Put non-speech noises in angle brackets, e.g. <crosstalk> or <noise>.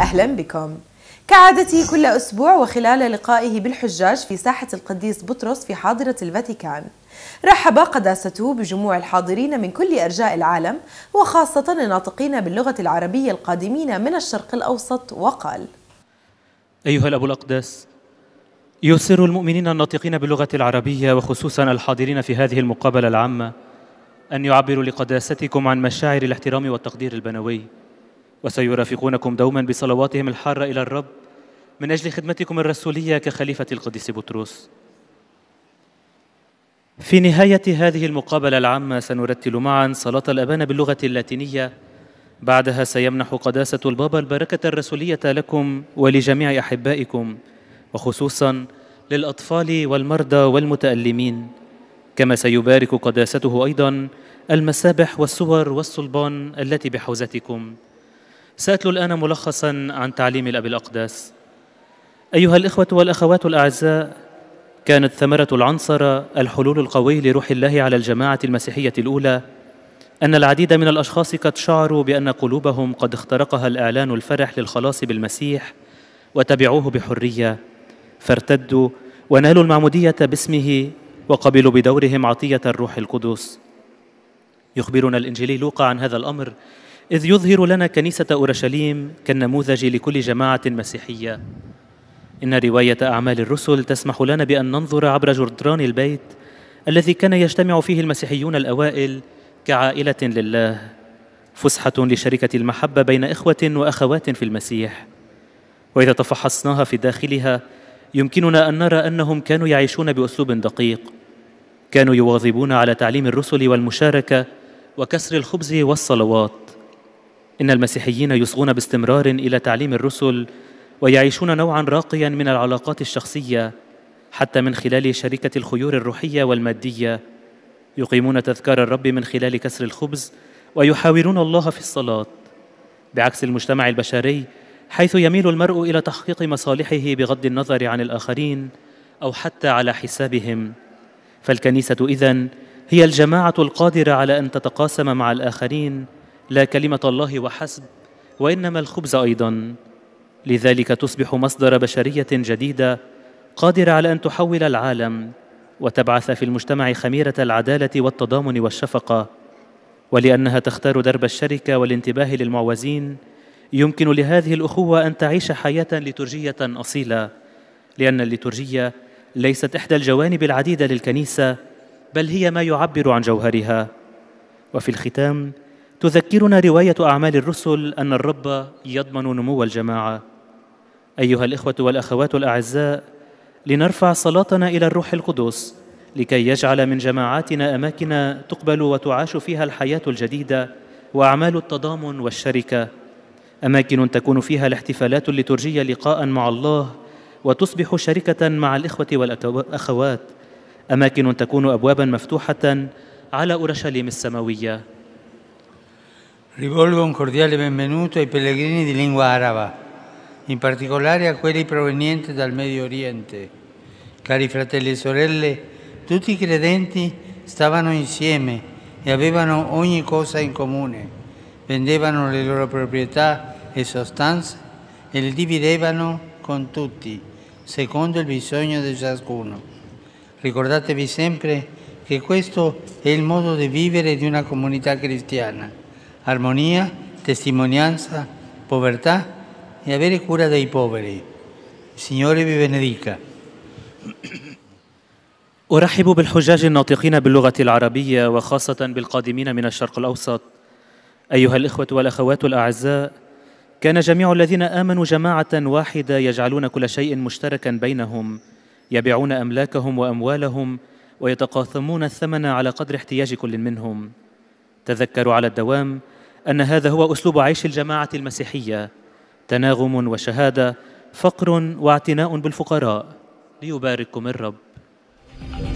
أهلا بكم كعادته كل أسبوع وخلال لقائه بالحجاج في ساحة القديس بطرس في حاضرة الفاتيكان رحب قداسته بجموع الحاضرين من كل أرجاء العالم وخاصة الناطقين باللغة العربية القادمين من الشرق الأوسط وقال أيها الأب الأقدس يسر المؤمنين الناطقين باللغة العربية وخصوصا الحاضرين في هذه المقابلة العامة أن يعبروا لقداستكم عن مشاعر الاحترام والتقدير البنوي وسيرافقونكم دوما بصلواتهم الحارة إلى الرب من أجل خدمتكم الرسولية كخليفة القديس بطرس في نهاية هذه المقابلة العامة سنرتل معا صلاة الأبان باللغة اللاتينية بعدها سيمنح قداسة البابا البركة الرسولية لكم ولجميع أحبائكم وخصوصا للأطفال والمرضى والمتألمين كما سيبارك قداسته أيضا المسابح والصور والصلبان التي بحوزتكم سأتلو الآن ملخصا عن تعليم الأب الأقداس أيها الإخوة والأخوات الأعزاء كانت ثمرة العنصرة الحلول القوي لروح الله على الجماعة المسيحية الأولى أن العديد من الأشخاص قد شعروا بأن قلوبهم قد اخترقها الإعلان الفرح للخلاص بالمسيح وتبعوه بحرية فارتدوا ونالوا المعمودية باسمه وقبلوا بدورهم عطية الروح القدس يخبرنا الإنجيلي لوقا عن هذا الأمر إذ يظهر لنا كنيسة أورشليم كالنموذج لكل جماعة مسيحية إن رواية أعمال الرسل تسمح لنا بأن ننظر عبر جدران البيت الذي كان يجتمع فيه المسيحيون الأوائل كعائلة لله فسحة لشركة المحبة بين إخوة وأخوات في المسيح وإذا تفحصناها في داخلها يمكننا أن نرى أنهم كانوا يعيشون بأسلوب دقيق كانوا يواظبون على تعليم الرسل والمشاركة وكسر الخبز والصلوات إن المسيحيين يصغون باستمرار إلى تعليم الرسل ويعيشون نوعا راقيا من العلاقات الشخصية حتى من خلال شركة الخيور الروحية والمادية يقيمون تذكار الرب من خلال كسر الخبز ويحاورون الله في الصلاة بعكس المجتمع البشري حيث يميل المرء إلى تحقيق مصالحه بغض النظر عن الآخرين أو حتى على حسابهم فالكنيسة إذن هي الجماعة القادرة على أن تتقاسم مع الآخرين لا كلمة الله وحسب وإنما الخبز أيضا لذلك تصبح مصدر بشرية جديدة قادرة على أن تحول العالم وتبعث في المجتمع خميرة العدالة والتضامن والشفقة ولأنها تختار درب الشركة والانتباه للمعوزين يمكن لهذه الأخوة أن تعيش حياة لترجية أصيلة لأن الليتورجية ليست إحدى الجوانب العديدة للكنيسة بل هي ما يعبر عن جوهرها وفي الختام تذكرنا رواية أعمال الرسل أن الرب يضمن نمو الجماعة. أيها الإخوة والأخوات الأعزاء، لنرفع صلاتنا إلى الروح القدس لكي يجعل من جماعاتنا أماكن تقبل وتعاش فيها الحياة الجديدة وأعمال التضامن والشركة. أماكن تكون فيها الاحتفالات الليتورجية لقاء مع الله وتصبح شركة مع الإخوة والأخوات. أماكن تكون أبوابا مفتوحة على أورشليم السماوية. Rivolgo un cordiale benvenuto ai pellegrini di lingua araba, in particolare a quelli provenienti dal Medio Oriente. Cari fratelli e sorelle, tutti i credenti stavano insieme e avevano ogni cosa in comune. Vendevano le loro proprietà e sostanze e le dividevano con tutti, secondo il bisogno di ciascuno. Ricordatevi sempre che questo è il modo di vivere di una comunità cristiana armonía, testimonianza, povertà y avere cura dei poveri. Il Signore vi benedica. <coughs> أرحب بالحجاج الناطقين باللغة العربية وخاصة بالقادمين من الشرق الأوسط. أيها الإخوة والأخوات الأعزاء، كان جميع الذين آمنوا جماعة واحدة يجعلون كل شيء مشتركا بينهم، يبيعون أملاكهم وأموالهم ويتقاسمون الثمن على قدر احتياج كل منهم. تذكروا على الدوام أن هذا هو أسلوب عيش الجماعة المسيحية تناغم وشهادة فقر واعتناء بالفقراء ليبارككم الرب